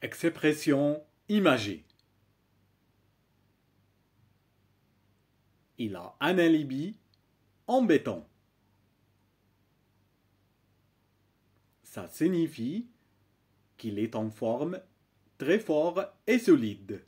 Expression imagée. Il a un alibi en béton. Ça signifie qu'il est en forme très fort et solide.